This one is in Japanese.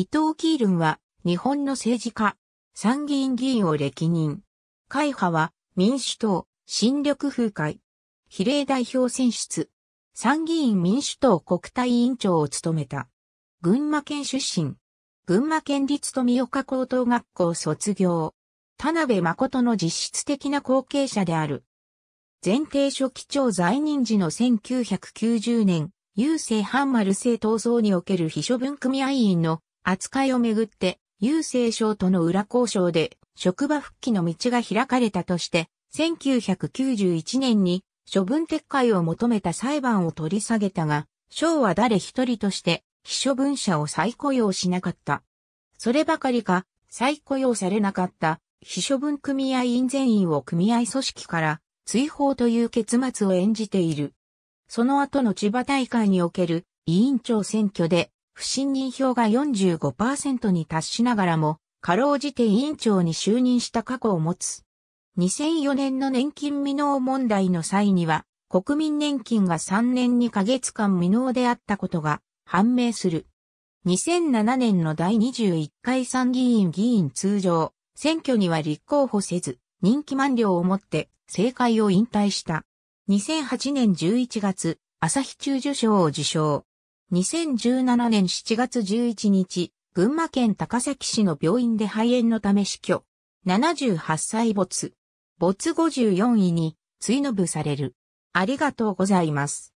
伊藤キールンは、日本の政治家、参議院議員を歴任。会派は、民主党、新緑風会。比例代表選出。参議院民主党国対委員長を務めた。群馬県出身。群馬県立富岡高等学校卒業。田辺誠の実質的な後継者である。前提書記長在任時の1990年、郵政半丸政闘争における秘書文組合員の扱いをめぐって、郵政省との裏交渉で職場復帰の道が開かれたとして、1991年に処分撤回を求めた裁判を取り下げたが、省は誰一人として非処分者を再雇用しなかった。そればかりか、再雇用されなかった非処分組合員全員を組合組織から追放という結末を演じている。その後の千葉大会における委員長選挙で不信任票が45%に達しながらも、かろうじて委員長に就任した過去を持つ。2004年の年金未納問題の際には、国民年金が3年2ヶ月間未納であったことが判明する。2007年の第21回参議院議員通常、選挙には立候補せず、任期満了をもって政界を引退した。2008年11月、朝日中受賞を受賞。2017年7月11日、群馬県高崎市の病院で肺炎のため死去。78歳没。没54位に追のぶされる。ありがとうございます。